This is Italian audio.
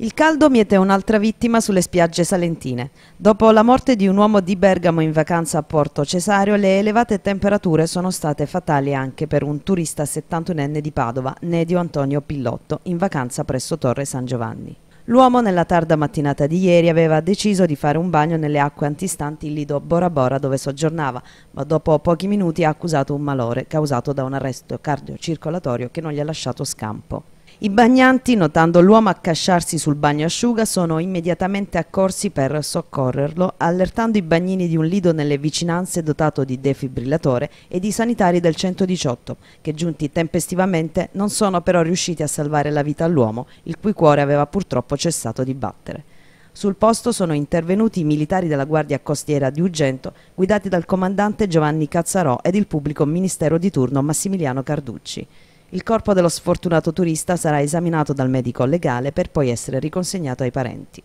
Il caldo miete un'altra vittima sulle spiagge salentine. Dopo la morte di un uomo di Bergamo in vacanza a Porto Cesario, le elevate temperature sono state fatali anche per un turista 71enne di Padova, Nedio Antonio Pillotto, in vacanza presso Torre San Giovanni. L'uomo nella tarda mattinata di ieri aveva deciso di fare un bagno nelle acque antistanti il lido Bora Bora dove soggiornava, ma dopo pochi minuti ha accusato un malore causato da un arresto cardiocircolatorio che non gli ha lasciato scampo. I bagnanti, notando l'uomo accasciarsi sul bagnasciuga, sono immediatamente accorsi per soccorrerlo, allertando i bagnini di un lido nelle vicinanze dotato di defibrillatore e di sanitari del 118, che giunti tempestivamente non sono però riusciti a salvare la vita all'uomo, il cui cuore aveva purtroppo cessato di battere. Sul posto sono intervenuti i militari della Guardia Costiera di Ugento, guidati dal comandante Giovanni Cazzarò ed il pubblico ministero di turno Massimiliano Carducci. Il corpo dello sfortunato turista sarà esaminato dal medico legale per poi essere riconsegnato ai parenti.